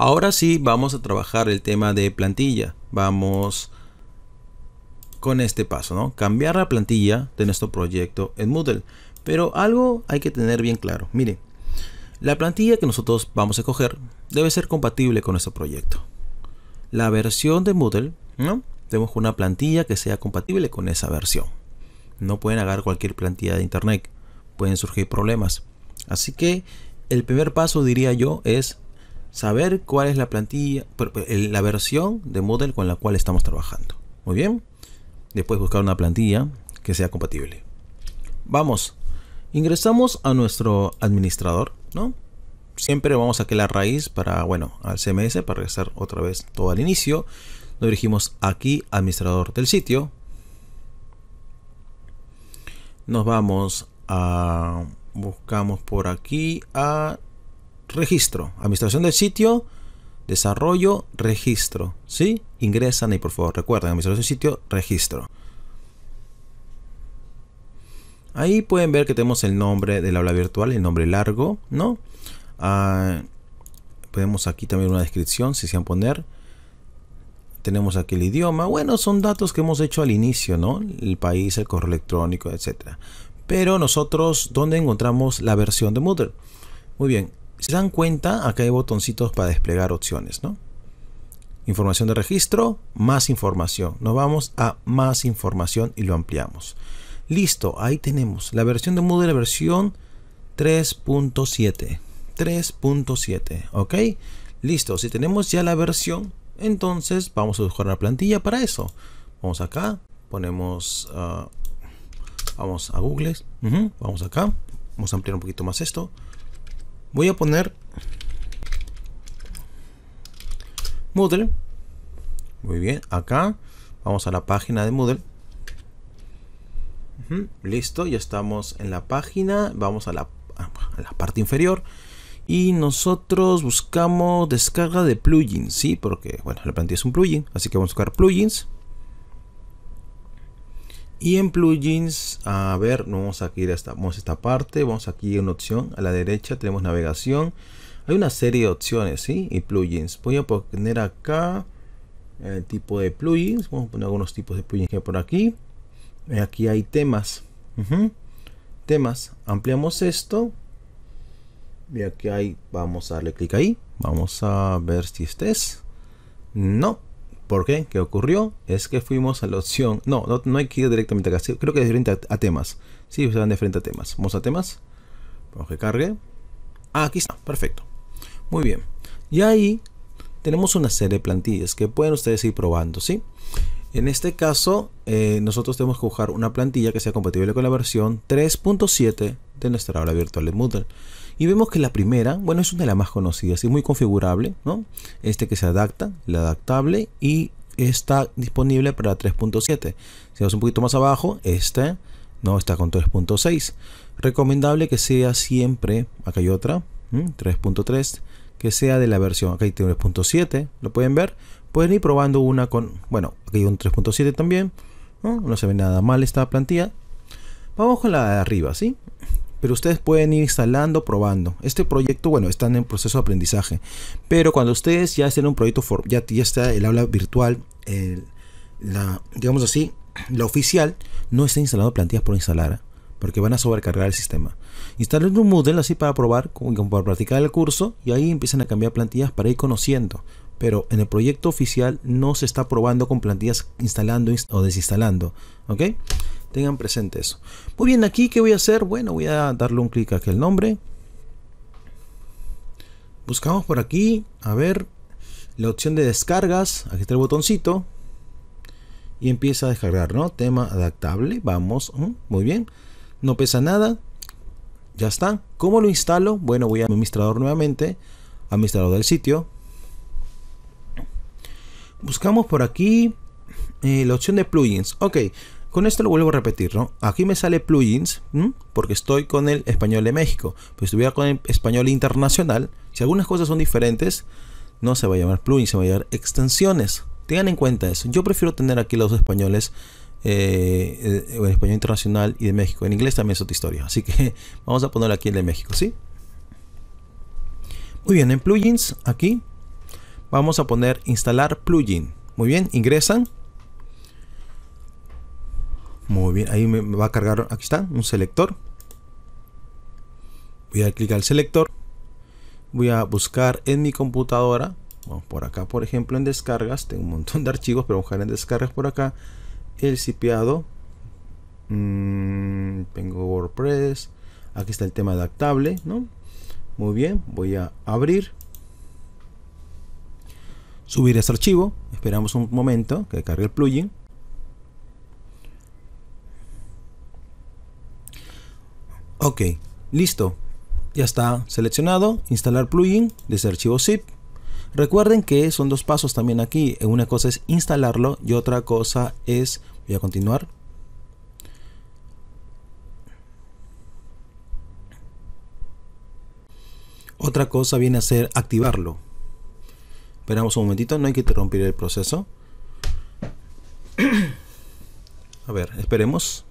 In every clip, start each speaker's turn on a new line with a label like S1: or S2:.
S1: Ahora sí vamos a trabajar el tema de plantilla. Vamos con este paso, ¿no? Cambiar la plantilla de nuestro proyecto en Moodle. Pero algo hay que tener bien claro. Miren, la plantilla que nosotros vamos a coger debe ser compatible con nuestro proyecto. La versión de Moodle, ¿no? Tenemos una plantilla que sea compatible con esa versión. No pueden agarrar cualquier plantilla de internet. Pueden surgir problemas. Así que el primer paso, diría yo, es saber cuál es la plantilla, la versión de Moodle con la cual estamos trabajando. Muy bien. Después buscar una plantilla que sea compatible. Vamos. Ingresamos a nuestro administrador, ¿no? Siempre vamos a que la raíz para, bueno, al CMS, para regresar otra vez todo al inicio. Nos dirigimos aquí, administrador del sitio. Nos vamos a... Buscamos por aquí a registro. Administración del sitio, desarrollo, registro. ¿Sí? Ingresan y por favor. Recuerden, administración del sitio, registro. Ahí pueden ver que tenemos el nombre del aula virtual, el nombre largo, ¿no? Ah, podemos aquí también una descripción, si se poner. Tenemos aquí el idioma. Bueno, son datos que hemos hecho al inicio, ¿no? El país, el correo electrónico, etc. Pero nosotros, ¿dónde encontramos la versión de Moodle? Muy bien, se dan cuenta, acá hay botoncitos para desplegar opciones, ¿no? Información de registro, más información. Nos vamos a más información y lo ampliamos. Listo, ahí tenemos la versión de Moodle, versión 3.7. 3.7, ¿ok? Listo, si tenemos ya la versión, entonces vamos a buscar una plantilla para eso. Vamos acá, ponemos, ah, vamos a Google, vamos acá, vamos a ampliar un poquito más esto voy a poner Moodle. Muy bien, acá vamos a la página de Moodle. Listo, ya estamos en la página. Vamos a la, a la, parte inferior. Y nosotros buscamos descarga de plugins, ¿sí? Porque, bueno, la plantilla es un plugin. Así que vamos a buscar plugins y en plugins a ver vamos a ir a esta parte vamos aquí en opción a la derecha tenemos navegación hay una serie de opciones ¿sí? y plugins voy a poner acá el eh, tipo de plugins vamos a poner algunos tipos de plugins que por aquí eh, aquí hay temas temas ampliamos esto y aquí hay vamos a darle clic ahí vamos a ver si estés es no ¿Por qué? ¿Qué ocurrió? Es que fuimos a la opción. No, no, hay que ir directamente acá. Creo que es frente a, temas. Sí, se van de frente a temas. Vamos a temas. Vamos que cargue. Ah, aquí está. Perfecto. Muy bien. Y ahí tenemos una serie de plantillas que pueden ustedes ir probando, En este caso, eh, nosotros tenemos que buscar una plantilla que sea compatible con la versión 3.7 de nuestra aula virtual de Moodle. Y vemos que la primera, bueno, es una de las más conocidas y muy configurable, ¿no? Este que se adapta, el adaptable, y está disponible para 3.7. Si vamos un poquito más abajo, este no está con 3.6. Recomendable que sea siempre, acá hay otra, 3.3, que sea de la versión, acá hay 3.7, lo pueden ver. Pueden ir probando una con, bueno, aquí hay un 3.7 también, ¿no? no se ve nada mal esta plantilla. Vamos con la de arriba, ¿sí? pero ustedes pueden ir instalando, probando. Este proyecto, bueno, están en proceso de aprendizaje, pero cuando ustedes ya estén en un proyecto, ya, está el aula virtual, la, digamos así, la oficial, no está instalando plantillas por instalar, porque van a sobrecargar el sistema. Instalando un modelo así para probar, para practicar el curso, y ahí empiezan a cambiar plantillas para ir conociendo. Pero en el proyecto oficial no se está probando con plantillas instalando o desinstalando. ¿Ok? Tengan presente eso. Muy bien, aquí ¿qué voy a hacer? Bueno, voy a darle un clic aquí el nombre. Buscamos por aquí, a ver, la opción de descargas. Aquí está el botoncito. Y empieza a descargar, ¿no? Tema adaptable. Vamos, muy bien. No pesa nada. Ya está. ¿Cómo lo instalo? Bueno, voy a administrador nuevamente. Administrador del sitio. Buscamos por aquí eh, la opción de plugins. Ok, con esto lo vuelvo a repetir, ¿no? Aquí me sale plugins, porque estoy con el español de México. pues si estuviera con el español internacional, si algunas cosas son diferentes, no se va a llamar plugin se va a llamar extensiones. Tengan en cuenta eso. Yo prefiero tener aquí los españoles eh, en eh, español internacional y de México. En inglés también es otra historia. Así que vamos a poner aquí el de México, ¿sí? Muy bien, en plugins, aquí vamos a poner instalar plugin. Muy bien, ingresan. Muy bien, ahí me va a cargar, aquí está, un selector. Voy a clicar clic al selector. Voy a buscar en mi computadora, por acá por ejemplo en descargas, tengo un montón de archivos, pero buscar en descargas por acá el cipiado. Mm, tengo WordPress, aquí está el tema adaptable, ¿no? Muy bien, voy a abrir. Subir este archivo, esperamos un momento que cargue el plugin. Ok, listo. Ya está seleccionado. Instalar plugin desde archivo zip. Recuerden que son dos pasos también aquí. Una cosa es instalarlo y otra cosa es... Voy a continuar. Otra cosa viene a ser activarlo. Esperamos un momentito, no hay que interrumpir el proceso. A ver, esperemos.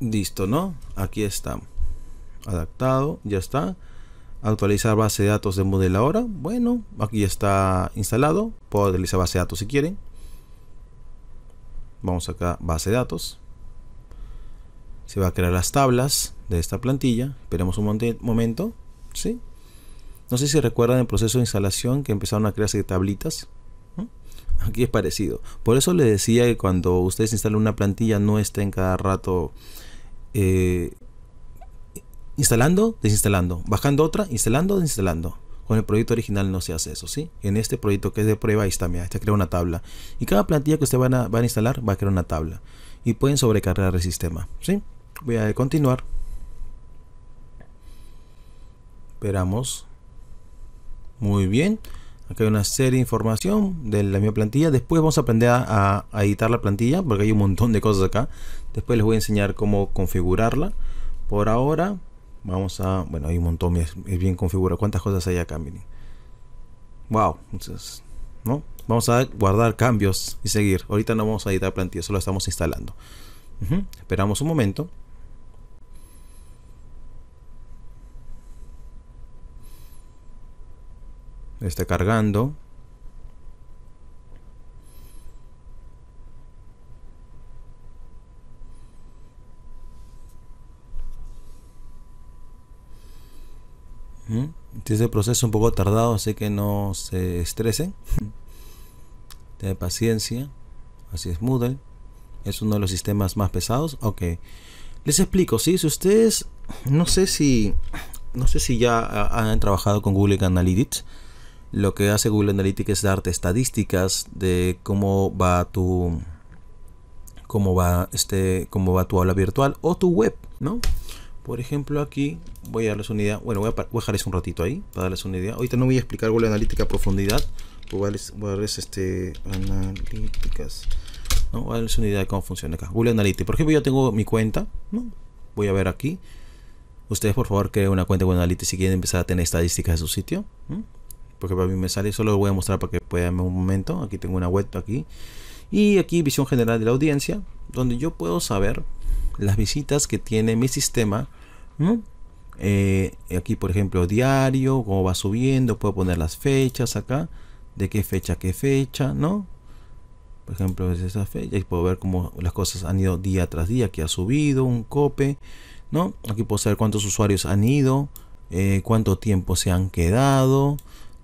S1: Listo, ¿no? Aquí está. Adaptado, ya está. Actualizar base de datos de ahora Bueno, aquí está instalado. Puedo utilizar base de datos si quieren. Vamos acá, base de datos. Se va a crear las tablas de esta plantilla. Esperemos un momento. ¿Sí? No sé si recuerdan el proceso de instalación que empezaron a crearse tablitas. ¿Mm? Aquí es parecido. Por eso les decía que cuando ustedes instalan una plantilla no estén cada rato eh, instalando, desinstalando, bajando otra, instalando, desinstalando. Con el proyecto original no se hace eso, ¿sí? En este proyecto que es de prueba, ahí está, mira, crea una tabla. Y cada plantilla que ustedes van a, instalar va a crear una tabla. Y pueden sobrecargar el sistema, ¿sí? Voy a continuar. Esperamos. Muy bien. Acá hay una serie de información de la misma plantilla. Después vamos a aprender a, editar la plantilla porque hay un montón de cosas acá. Después les voy a enseñar cómo configurarla. Por ahora vamos a... Bueno, hay un montón, es, bien configurado. ¿Cuántas cosas hay acá? Miren. Wow. ¿no? Vamos a guardar cambios y seguir. Ahorita no vamos a editar plantilla, solo estamos instalando. Esperamos un momento. está cargando Este proceso un poco tardado, así que no se estresen. Ten paciencia. Así es Moodle. Es uno de los sistemas más pesados. Ok. Les explico, Si ustedes, no sé si, no sé si ya han trabajado con Google Analytics lo que hace Google Analytics es darte estadísticas de cómo va tu cómo va este cómo va tu aula virtual o tu web, ¿no? Por ejemplo, aquí voy a darles una idea. Bueno, voy a, dejarles un ratito ahí para darles una idea. Ahorita no voy a explicar Google Analytics a profundidad. Voy a darles, este analíticas. ¿no? Voy a darles una idea de cómo funciona acá. Google Analytics. Por ejemplo, yo tengo mi cuenta, ¿no? Voy a ver aquí. Ustedes, por favor, creen una cuenta de Google Analytics si quieren empezar a tener estadísticas de su sitio porque para mí me sale, solo lo voy a mostrar para que puedan un momento, aquí tengo una web aquí, y aquí visión general de la audiencia, donde yo puedo saber las visitas que tiene mi sistema, eh, aquí por ejemplo diario, cómo va subiendo, puedo poner las fechas acá, de qué fecha qué fecha, ¿no? Por ejemplo, es esa fecha y puedo ver cómo las cosas han ido día tras día, que ha subido, un cope, ¿no? Aquí puedo saber cuántos usuarios han ido, eh, cuánto tiempo se han quedado,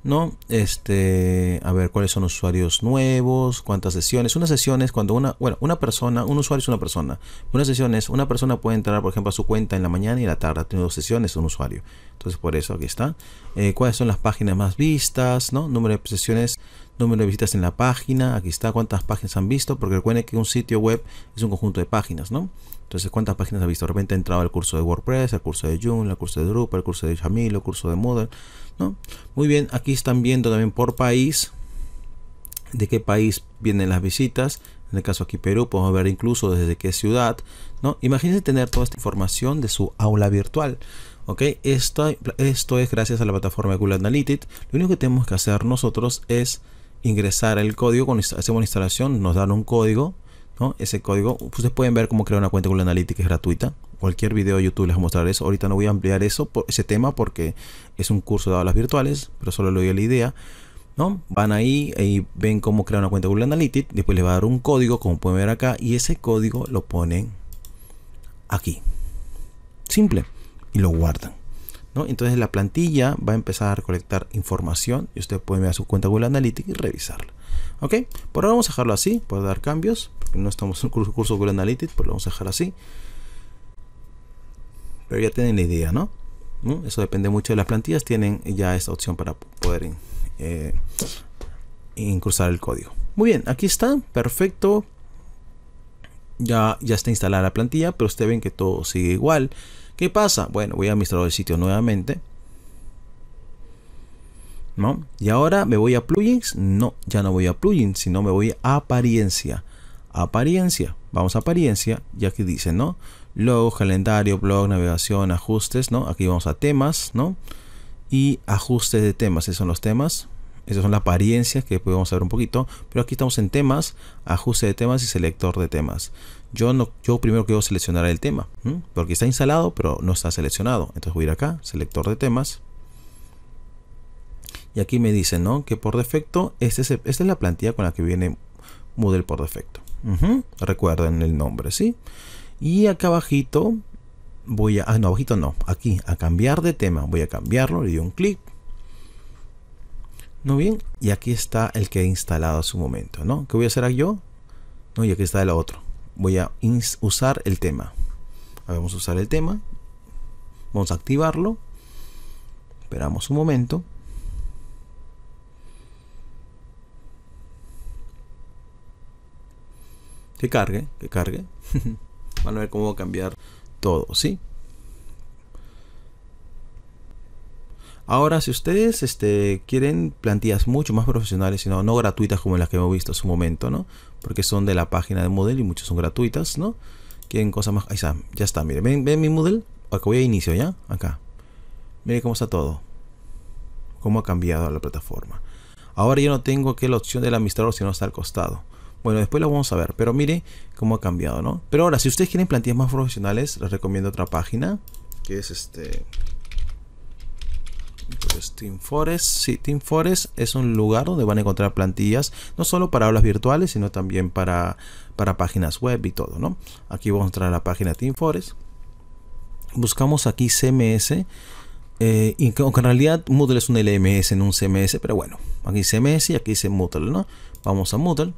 S1: ¿no? Este, a ver, ¿cuáles son usuarios nuevos? ¿Cuántas sesiones? Una sesión es cuando una, bueno, una persona, un usuario es una persona. Una sesión es, una persona puede entrar, por ejemplo, a su cuenta en la mañana y la tarde. Tiene dos sesiones, un usuario. Entonces, por eso aquí está. Eh, ¿Cuáles son las páginas más vistas? ¿No? Número de sesiones número de visitas en la página, aquí está cuántas páginas han visto, porque recuerden que un sitio web es un conjunto de páginas, ¿no? Entonces, ¿cuántas páginas ha visto? De repente ha entrado el curso de WordPress, el curso de Joomla, el curso de Drupal, el curso de Jamil, el curso de Moodle, ¿no? Muy bien, aquí están viendo también por país, de qué país vienen las visitas, en el caso aquí Perú, podemos ver incluso desde qué ciudad, ¿no? Imagínense tener toda esta información de su aula virtual. ¿ok? Esto, esto es gracias a la plataforma de Google Analytics. Lo único que tenemos que hacer nosotros es ingresar el código, cuando hacemos la instalación nos dan un código, ¿no? Ese código, ustedes pueden ver cómo crear una cuenta Google Analytics es gratuita. Cualquier video de YouTube les va a mostrar eso. Ahorita no voy a ampliar eso, por ese tema porque es un curso de aulas virtuales, pero solo le doy la idea. ¿no? Van ahí y ven cómo crear una cuenta Google Analytics. Después les va a dar un código, como pueden ver acá, y ese código lo ponen aquí. Simple. Y lo guardan. Entonces la plantilla va a empezar a recolectar información y usted puede ver a su cuenta Google Analytics y revisarla. ¿Ok? Por ahora vamos a dejarlo así, puedo dar cambios, porque no estamos en curso, Google Analytics, pero pues lo vamos a dejar así. Pero ya tienen la idea, ¿no? Eso depende mucho de las plantillas, tienen ya esta opción para poder eh, incursar el código. Muy bien, aquí está, perfecto. Ya, ya está instalada la plantilla, pero ustedes ven que todo sigue igual. ¿Qué pasa? Bueno, voy a administrar el sitio nuevamente. ¿No? Y ahora me voy a plugins. No, ya no voy a plugins, sino me voy a apariencia. Apariencia. Vamos a apariencia. Ya que dice, ¿no? Logo, calendario, blog, navegación, ajustes, ¿no? Aquí vamos a temas, ¿no? Y ajustes de temas. Esos son los temas. Esas son las apariencias que podemos ver un poquito. Pero aquí estamos en temas, ajuste de temas y selector de temas. Yo, no, yo primero quiero seleccionar el tema, porque está instalado pero no está seleccionado. Entonces voy a ir acá, selector de temas. Y aquí me dice ¿no? que por defecto, este es, esta es la plantilla con la que viene Moodle por defecto. Recuerden el nombre, ¿sí? Y acá abajito voy a... Ah, no, abajito no. Aquí, a cambiar de tema. Voy a cambiarlo, le doy un clic muy bien, y aquí está el que he instalado a su momento, ¿no? ¿Qué voy a hacer yo? No, y aquí está el otro. Voy a usar el tema. vamos a usar el tema. Vamos a activarlo. Esperamos un momento. Que cargue, que cargue. Van a ver cómo cambiar todo, ¿sí? Ahora, si ustedes este, quieren plantillas mucho más profesionales, sino no gratuitas como las que hemos visto en su momento, ¿no? Porque son de la página de Moodle y muchas son gratuitas, ¿no? Quieren cosas más... Ahí está, ya está, miren, ven, mi Moodle. Acá voy a inicio, ¿ya? Acá. Miren cómo está todo. Cómo ha cambiado la plataforma. Ahora yo no tengo que la opción del administrador, sino está al costado. Bueno, después lo vamos a ver, pero mire cómo ha cambiado, ¿no? Pero ahora, si ustedes quieren plantillas más profesionales, les recomiendo otra página, que es este... Entonces, pues Team Forest, sí, Team Forest es un lugar donde van a encontrar plantillas, no solo para aulas virtuales, sino también para, para páginas web y todo, ¿no? Aquí vamos a entrar a la página Team Forest. Buscamos aquí CMS. Eh, y aunque en realidad Moodle es un LMS, en un CMS, pero bueno, aquí CMS y aquí dice Moodle, ¿no? Vamos a Moodle.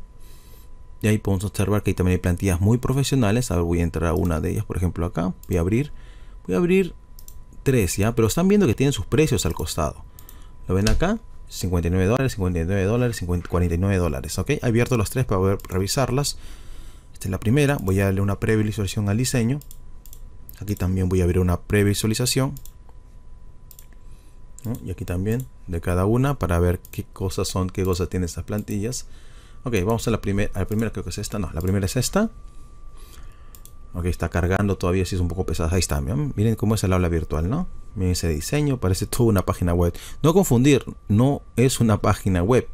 S1: Y ahí podemos observar que también hay plantillas muy profesionales. A voy a entrar a una de ellas, por ejemplo, acá. Voy a abrir. Voy a abrir 3, ¿ya? Pero están viendo que tienen sus precios al costado. ¿Lo ven acá? 59 dólares, 59 dólares, 49 dólares, ¿ok? He abierto los tres para poder revisarlas. Esta es la primera, voy a darle una previsualización al diseño. Aquí también voy a abrir una previsualización. Y aquí también de cada una para ver qué cosas son, qué cosas tienen estas plantillas. Ok, vamos a la, primera. a la primera, creo que es esta, no, la primera es esta. Ok, está cargando todavía, si es un poco pesada. Ahí está, miren, miren cómo es el aula virtual, ¿no? Miren ese diseño, parece toda una página web. No confundir, no es una página web.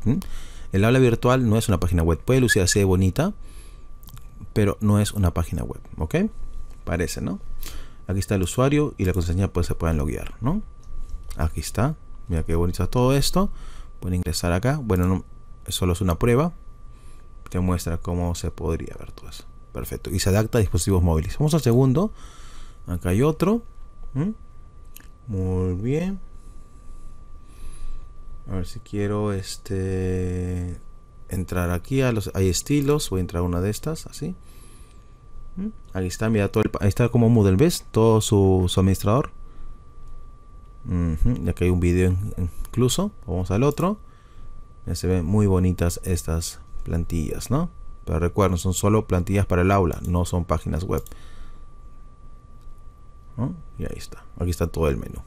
S1: El aula virtual no es una página web. Puede lucir así de bonita, pero no es una página web, ¿ok? Parece, ¿no? Aquí está el usuario y la contraseña pues se pueden loguear, ¿no? Aquí está. Mira qué bonito todo esto. Pueden ingresar acá. Bueno, solo es una prueba. Te muestra cómo se podría ver todo eso. Perfecto. Y se adapta a dispositivos móviles. Vamos al segundo. Acá hay otro. ¿Mm? Muy bien. A ver si quiero este entrar aquí a los hay estilos, voy a entrar a una de estas, así. ¿Mm? Ahí está, mira todo ahí está como Moodle ves, todo su, administrador. Y hay un vídeo incluso. Vamos al otro. Ya se ven muy bonitas estas plantillas, ¿no? Pero recuerden, son solo plantillas para el aula, no son páginas web. Y ahí está. Aquí está todo el menú.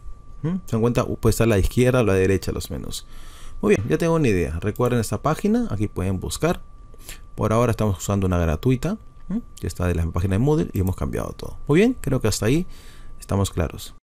S1: ¿Mm? Se dan cuenta, puede estar a la izquierda o a la derecha los menús. Muy bien, ya tengo una idea. Recuerden esta página, aquí pueden buscar. Por ahora estamos usando una gratuita, ¿Mm? que está de la página de Moodle y hemos cambiado todo. Muy bien, creo que hasta ahí estamos claros.